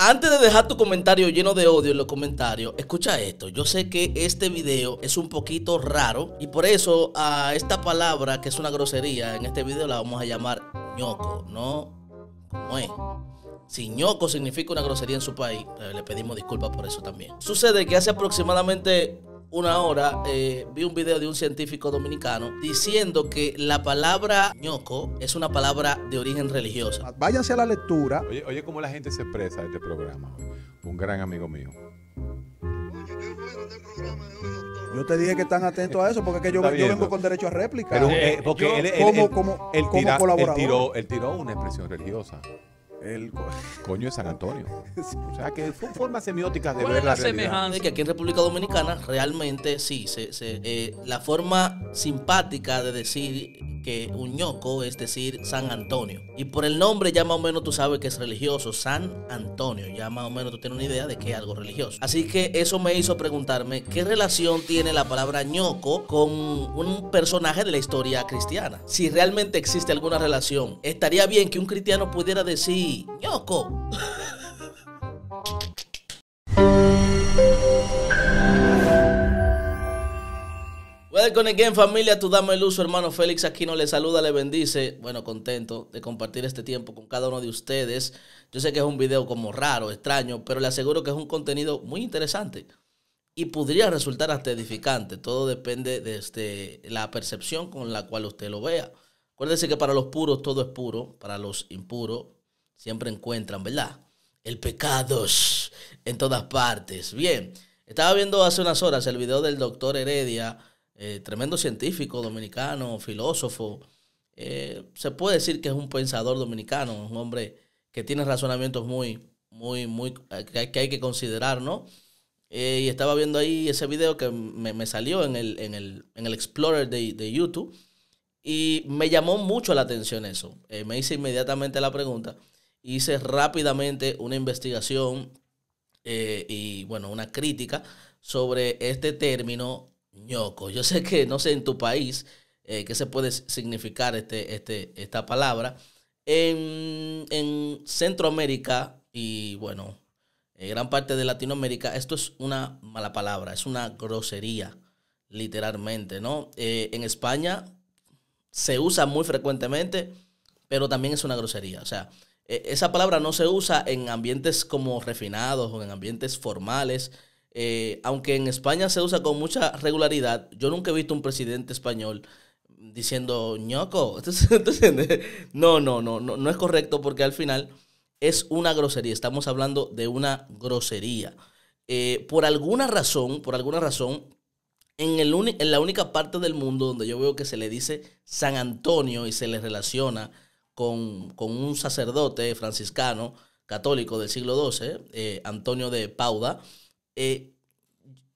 Antes de dejar tu comentario lleno de odio en los comentarios, escucha esto. Yo sé que este video es un poquito raro y por eso a esta palabra que es una grosería en este video la vamos a llamar ñoco, ¿no? ¿Cómo es? Si ñoco significa una grosería en su país, pues le pedimos disculpas por eso también. Sucede que hace aproximadamente una hora eh, vi un video de un científico dominicano diciendo que la palabra ñoco es una palabra de origen religioso. Váyanse a la lectura. Oye, oye cómo la gente se expresa de este programa. Un gran amigo mío. Yo te dije que están atentos a eso porque es que yo, vengo con derecho a réplica. Pero, porque él tiró una expresión religiosa. El coño de San Antonio. o sea que son formas semióticas de ver la, semejanza que aquí en República Dominicana realmente sí, se, eh, la forma simpática de decir que Ñoco es decir, San Antonio. Y por el nombre ya más o menos tú sabes que es religioso, San Antonio. Ya más o menos tú tienes una idea de que es algo religioso. Así que eso me hizo preguntarme qué relación tiene la palabra ñoco con un personaje de la historia cristiana. Si realmente existe alguna relación, estaría bien que un cristiano pudiera decir ñoco. con en familia, tu dama el uso, hermano Félix aquí no le saluda, le bendice. Bueno, contento de compartir este tiempo con cada uno de ustedes. Yo sé que es un video como raro, extraño, pero le aseguro que es un contenido muy interesante y podría resultar hasta edificante. Todo depende de este, la percepción con la cual usted lo vea. Acuérdese que para los puros todo es puro, para los impuros siempre encuentran, ¿verdad? El pecado en todas partes. Bien, estaba viendo hace unas horas el video del doctor Heredia eh, tremendo científico dominicano, filósofo. Eh, se puede decir que es un pensador dominicano, un hombre que tiene razonamientos muy, muy, muy, eh, que hay que, considerar, ¿no? y estaba viendo ahí ese video que me, salió en el, Explorer de, de, YouTube y me llamó mucho la atención eso. me hice inmediatamente la pregunta, hice rápidamente una investigación y, bueno, una crítica sobre este término yo sé que, no sé, en tu país, eh, qué se puede significar este, este esta palabra. En, Centroamérica y, bueno, en eh, gran parte de Latinoamérica, esto es una mala palabra, es una grosería, literalmente, ¿no? Eh, en España se usa muy frecuentemente, pero también es una grosería. O sea, e, esa palabra no se usa en ambientes como refinados o en ambientes formales, eh, aunque en España se usa con mucha regularidad, yo nunca he visto un presidente español diciendo ñoco. No, no, no, no, no es correcto porque al final es una grosería. Estamos hablando de una grosería. Eh, por alguna razón, por alguna razón, en, el en la única parte del mundo donde yo veo que se le dice San Antonio y se le relaciona con, un sacerdote franciscano católico del siglo XII, eh, Antonio de Pauda, eh,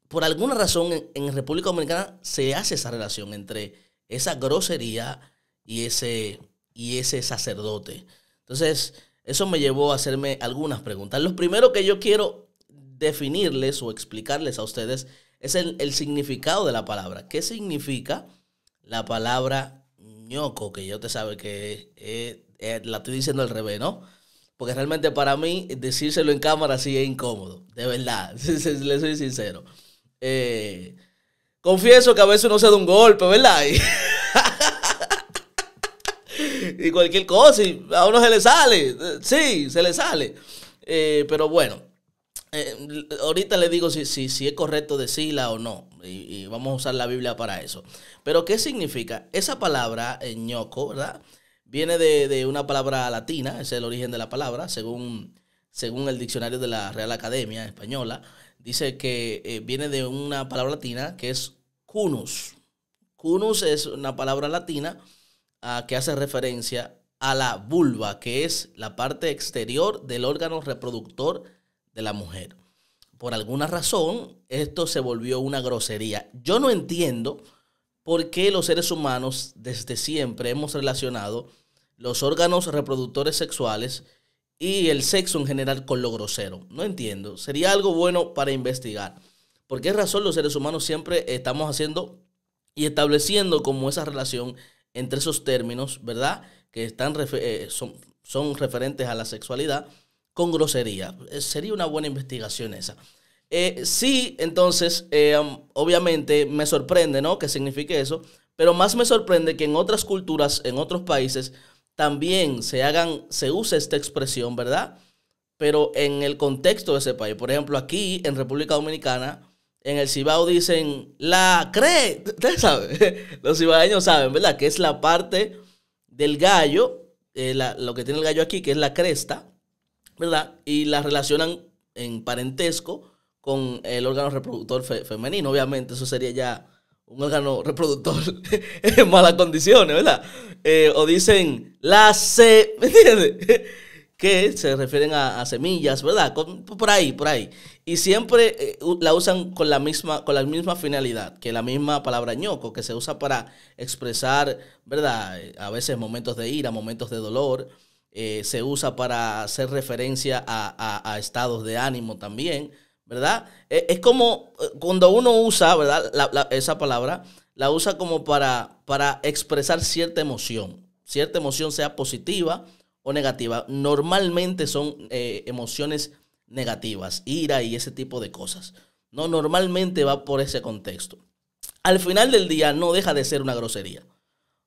por alguna razón en, República Dominicana se hace esa relación entre esa grosería y ese, y ese sacerdote. Entonces, eso me llevó a hacerme algunas preguntas. Lo primero que yo quiero definirles o explicarles a ustedes es el, significado de la palabra. ¿Qué significa la palabra ñoco? Que yo te sabe que eh, eh, la estoy diciendo al revés, ¿no? Porque realmente para mí decírselo en cámara sí es incómodo, de verdad, le soy sincero. Eh, confieso que a veces uno se da un golpe, ¿verdad? Y, cualquier cosa, a uno se le sale, sí, se le sale. Eh, pero bueno, eh, ahorita le digo si, es correcto decirla o no, y, vamos a usar la Biblia para eso. Pero ¿qué significa? Esa palabra, ñoco, ¿verdad? Viene de, una palabra latina, es el origen de la palabra, según, según el diccionario de la Real Academia Española. Dice que eh, viene de una palabra latina que es cunus. Cunus es una palabra latina ah, que hace referencia a la vulva, que es la parte exterior del órgano reproductor de la mujer. Por alguna razón, esto se volvió una grosería. Yo no entiendo por qué los seres humanos desde siempre hemos relacionado los órganos reproductores sexuales y el sexo en general con lo grosero. No entiendo. Sería algo bueno para investigar. ¿Por qué razón los seres humanos siempre estamos haciendo y estableciendo como esa relación entre esos términos, ¿verdad? Que están eh, son, referentes a la sexualidad con grosería. Eh, sería una buena investigación esa. Eh, sí, entonces, um, obviamente me sorprende, ¿no? Que signifique eso, pero más me sorprende que en otras culturas, en otros países, también se hagan, se usa esta expresión, ¿verdad? Pero en el contexto de ese país. Por ejemplo, aquí en República Dominicana, en el Cibao dicen la cresta. Ustedes saben, los cibaeños saben, ¿verdad? Que es la parte del gallo, eh, lo que tiene el gallo aquí, que es la cresta, ¿verdad? Y la relacionan en parentesco con el órgano reproductor femenino. Obviamente, eso sería ya un órgano reproductor en malas condiciones, ¿verdad? Eh, o dicen la C, ¿me entiendes? que se refieren a, semillas, ¿verdad? por ahí, por ahí. Y siempre eh, la usan con la, misma, con la misma finalidad, que la misma palabra ñoco, que se usa para expresar, ¿verdad? Eh, a veces momentos de ira, momentos de dolor. se usa para hacer referencia a estados de ánimo también. ¿verdad? E, es, como eh, cuando uno usa, ¿verdad? esa palabra, la usa como para, para expresar cierta emoción, cierta emoción sea positiva o negativa. Normalmente son eh, emociones negativas, ira y ese tipo de cosas. No, normalmente va por ese contexto. Al final del día no deja de ser una grosería.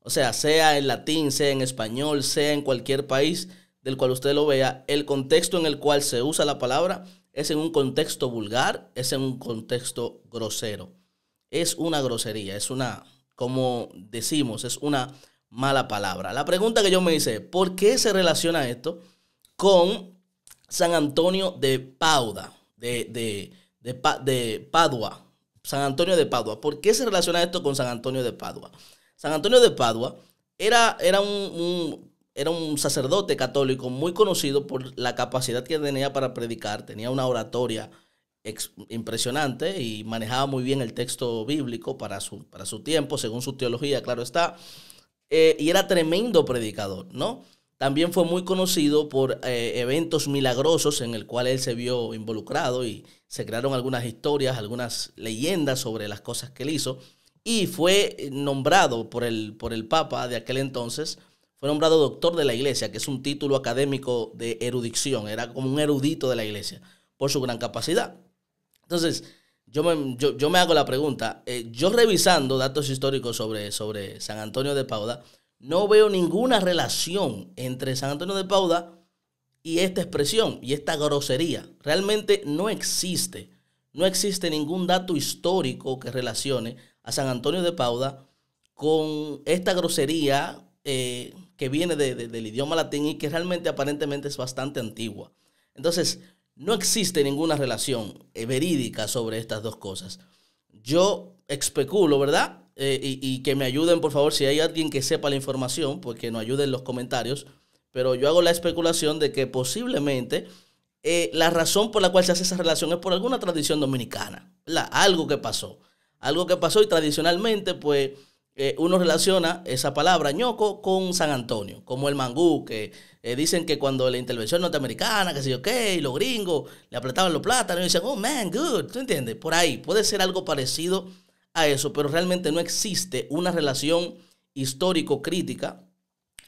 O sea, sea en latín, sea en español, sea en cualquier país del cual usted lo vea, el contexto en el cual se usa la palabra es en un contexto vulgar, es en un contexto grosero. Es una grosería, es una, como decimos, es una mala palabra. La pregunta que yo me hice, ¿por qué se relaciona esto con San Antonio de Pauda, de, de, de, Padua? San Antonio de Padua. ¿Por qué se relaciona esto con San Antonio de Padua? San Antonio de Padua era, era un era un sacerdote católico muy conocido por la capacidad que tenía para predicar. Tenía una oratoria impresionante y manejaba muy bien el texto bíblico para su, para su tiempo, según su teología, claro está. Eh, y era tremendo predicador, ¿no? También fue muy conocido por eh, eventos milagrosos en el cual él se vio involucrado y se crearon algunas historias, algunas leyendas sobre las cosas que él hizo. Y fue nombrado por el, por el Papa de aquel entonces fue nombrado doctor de la iglesia, que es un título académico de erudición, era como un erudito de la iglesia, por su gran capacidad. Entonces, yo me, yo, me hago la pregunta, eh, yo revisando datos históricos sobre, sobre San Antonio de Pauda, no veo ninguna relación entre San Antonio de Pauda y esta expresión y esta grosería. Realmente no existe, no existe ningún dato histórico que relacione a San Antonio de Pauda con esta grosería. Eh, que viene del idioma latín y que realmente aparentemente es bastante antigua. Entonces, no existe ninguna relación eh, verídica sobre estas dos cosas. Yo especulo, ¿verdad? Eh, y, que me ayuden, por favor, si hay alguien que sepa la información, porque pues nos ayuden los comentarios. Pero yo hago la especulación de que posiblemente eh, la razón por la cual se hace esa relación es por alguna tradición dominicana, Algo que pasó. Algo que pasó y tradicionalmente, pues eh, uno relaciona esa palabra ñoco con San Antonio, como el mangú, que eh, dicen que cuando la intervención norteamericana, que sé yo qué, los gringos le apretaban los plátanos y dicen, oh man, good, ¿tú entiendes? Por ahí, puede ser algo parecido a eso, pero realmente no existe una relación histórico-crítica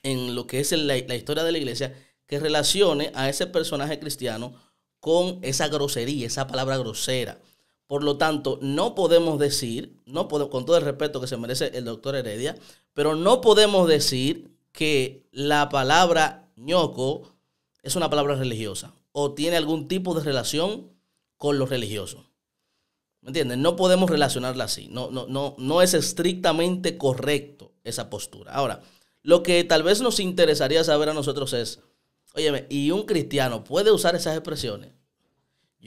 en lo que es la historia de la iglesia que relacione a ese personaje cristiano con esa grosería, esa palabra grosera. Por lo tanto, no podemos decir, no con todo el respeto que se merece el doctor Heredia, pero no podemos decir que la palabra ñoco es una palabra religiosa o tiene algún tipo de relación con lo religioso. ¿Me entiendes? No podemos relacionarla así. No, no, no, no es estrictamente correcto esa postura. Ahora, lo que tal vez nos interesaría saber a nosotros es, óyeme, ¿y un cristiano puede usar esas expresiones?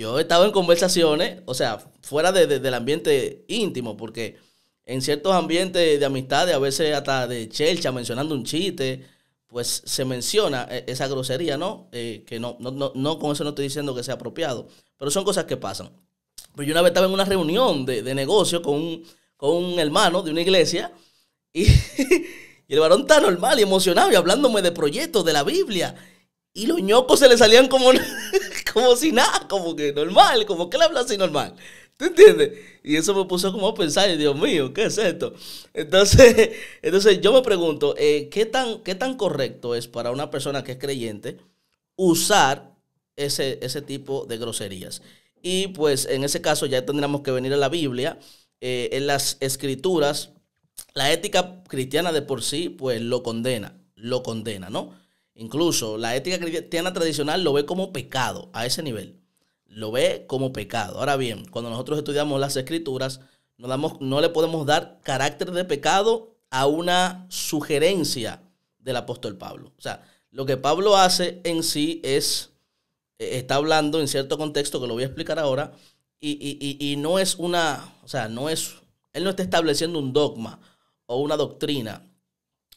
yo he estado en conversaciones, o sea, fuera de, del ambiente íntimo, porque en ciertos ambientes de amistades, a veces hasta de chelcha, mencionando un chiste, pues se menciona eh, esa grosería, ¿no? Eh, que no, no, no, no, con eso no estoy diciendo que sea apropiado, pero son cosas que pasan. Pues yo una vez estaba en una reunión de, negocio con un, hermano de una iglesia y, y el varón está normal y emocionado y hablándome de proyectos de la Biblia. Y los ñocos se le salían como, como si nada, como que normal, como que le habla así normal. ¿Tú entiendes? Y eso me puso como a pensar, Dios mío, ¿qué es esto? Entonces, entonces yo me pregunto, eh, ¿qué, tan, ¿qué tan correcto es para una persona que es creyente usar ese, ese tipo de groserías? Y pues en ese caso ya tendríamos que venir a la Biblia, eh, en las escrituras, la ética cristiana de por sí, pues lo condena, lo condena, ¿no? Incluso la ética cristiana tradicional lo ve como pecado a ese nivel. Lo ve como pecado. Ahora bien, cuando nosotros estudiamos las escrituras, no, damos, no le podemos dar carácter de pecado a una sugerencia del apóstol Pablo. O sea, lo que Pablo hace en sí es, eh, está hablando en cierto contexto que lo voy a explicar ahora, y, y no es una, o sea, no es, él no está estableciendo un dogma o una doctrina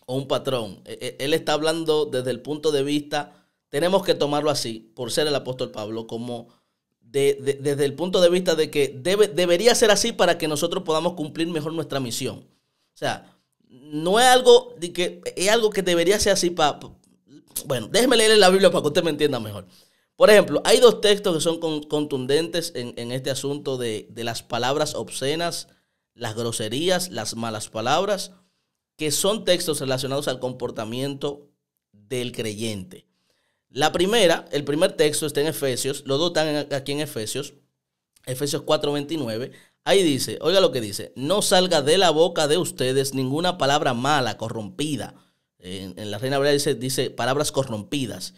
o un patrón. E, e, él está hablando desde el punto de vista, tenemos que tomarlo así, por ser el apóstol Pablo, como de, desde el punto de vista de que debe, debería ser así para que nosotros podamos cumplir mejor nuestra misión. O sea, no es algo, de que, es algo que debería ser así para... Bueno, déjeme leerle la Biblia para que usted me entienda mejor. Por ejemplo, hay dos textos que son contundentes en, este asunto de, de las palabras obscenas, las groserías, las malas palabras que son textos relacionados al comportamiento del creyente. La primera, el primer texto está en Efesios, los dos están aquí en Efesios, Efesios 4:29. Ahí dice, oiga lo que dice, no salga de la boca de ustedes ninguna palabra mala, corrompida. En, la Reina Biblia dice, dice palabras corrompidas,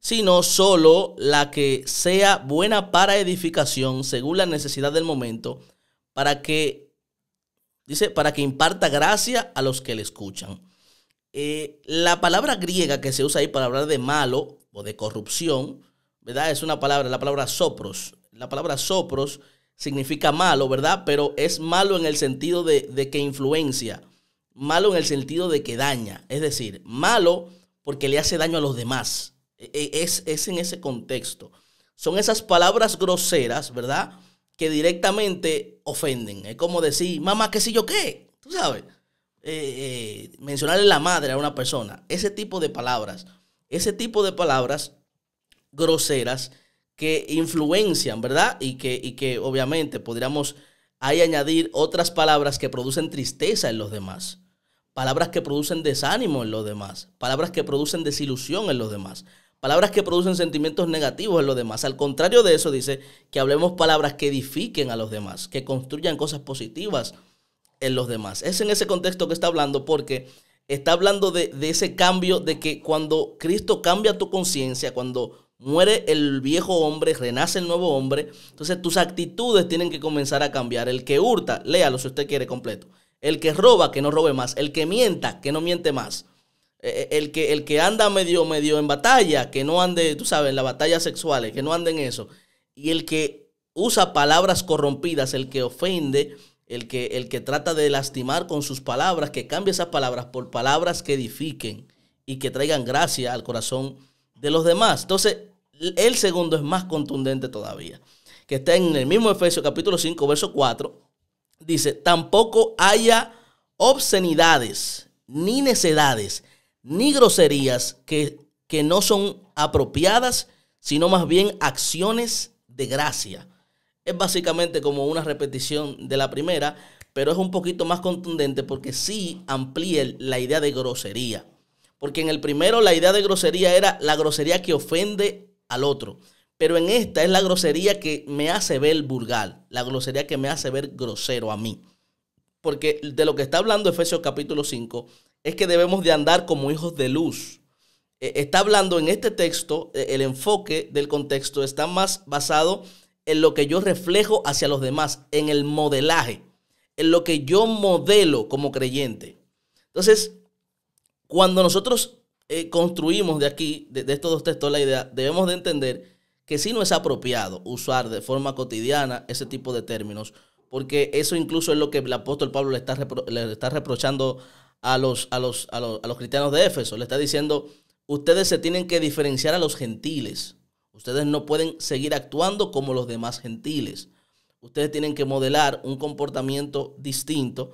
sino solo la que sea buena para edificación según la necesidad del momento, para que Dice, para que imparta gracia a los que le escuchan. Eh, la palabra griega que se usa ahí para hablar de malo o de corrupción, ¿verdad? Es una palabra, la palabra sopros. La palabra sopros significa malo, ¿verdad? Pero es malo en el sentido de, que influencia, malo en el sentido de que daña, es decir, malo porque le hace daño a los demás. E, e, es, es en ese contexto. Son esas palabras groseras, ¿verdad? que directamente ofenden. Es como decir, mamá, qué sé yo qué, tú sabes. Eh, eh, mencionarle la madre a una persona. Ese tipo de palabras. Ese tipo de palabras groseras que influencian, ¿verdad? Y que, y que obviamente podríamos ahí añadir otras palabras que producen tristeza en los demás. Palabras que producen desánimo en los demás. Palabras que producen desilusión en los demás palabras que producen sentimientos negativos en los demás. Al contrario de eso, dice que hablemos palabras que edifiquen a los demás, que construyan cosas positivas en los demás. Es en ese contexto que está hablando porque está hablando de, de ese cambio, de que cuando Cristo cambia tu conciencia, cuando muere el viejo hombre, renace el nuevo hombre, entonces tus actitudes tienen que comenzar a cambiar. El que hurta, léalo si usted quiere completo. El que roba, que no robe más. El que mienta, que no miente más. Eh, eh, el que, el que anda medio, medio en batalla, que no ande, tú sabes, en las batallas sexuales, que no ande en eso. Y el que usa palabras corrompidas, el que ofende, el que, el que trata de lastimar con sus palabras, que cambie esas palabras por palabras que edifiquen y que traigan gracia al corazón de los demás. Entonces, el segundo es más contundente todavía, que está en el mismo Efesios capítulo 5, verso 4. Dice, tampoco haya obscenidades ni necedades ni groserías que, que no son apropiadas, sino más bien acciones de gracia. Es básicamente como una repetición de la primera, pero es un poquito más contundente porque sí amplía la idea de grosería. Porque en el primero la idea de grosería era la grosería que ofende al otro. Pero en esta es la grosería que me hace ver vulgar, la grosería que me hace ver grosero a mí. Porque de lo que está hablando Efesios capítulo 5 es que debemos de andar como hijos de luz. E, está hablando en este texto, e, el enfoque del contexto está más basado en lo que yo reflejo hacia los demás, en el modelaje, en lo que yo modelo como creyente. Entonces, cuando nosotros eh, construimos de aquí, de, estos dos textos, la idea, debemos de entender que sí no es apropiado usar de forma cotidiana ese tipo de términos, porque eso incluso es lo que el apóstol Pablo le está, le está reprochando a los, a los, cristianos de Éfeso. Le está diciendo, ustedes se tienen que diferenciar a los gentiles. Ustedes no pueden seguir actuando como los demás gentiles. Ustedes tienen que modelar un comportamiento distinto.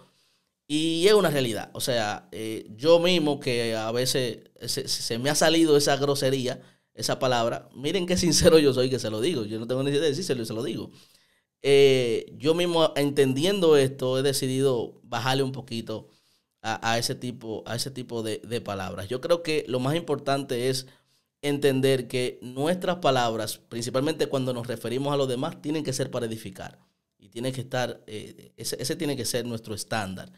Y es una realidad. O sea, eh, yo mismo que a veces se, me ha salido esa grosería, esa palabra, miren qué sincero yo soy que se lo digo. Yo no tengo ni idea de decírselo y se lo digo. Eh, yo mismo entendiendo esto he decidido bajarle un poquito a, ese tipo, a ese tipo de, palabras. Yo creo que lo más importante es entender que nuestras palabras, principalmente cuando nos referimos a los demás, tienen que ser para edificar. Y tiene que estar, eh, ese, tiene que ser nuestro estándar.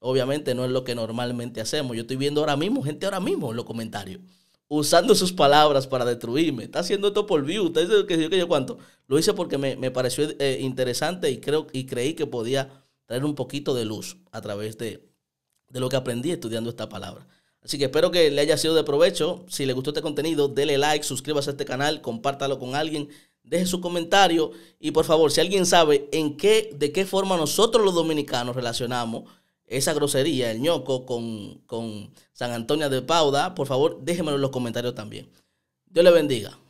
Obviamente no es lo que normalmente hacemos. Yo estoy viendo ahora mismo, gente ahora mismo en los comentarios, usando sus palabras para destruirme. Está haciendo esto por view, está diciendo que yo, que yo cuánto. Lo hice porque me, pareció eh, interesante y, creo, y creí que podía traer un poquito de luz a través de, de lo que aprendí estudiando esta palabra. Así que espero que le haya sido de provecho. Si le gustó este contenido, dele like, suscríbase a este canal, compártalo con alguien, deje su comentario y por favor, si alguien sabe en qué, de qué forma nosotros los dominicanos relacionamos esa grosería, el ñoco con, con San Antonio de Pauda, por favor, déjenmelo en los comentarios también. Dios le bendiga.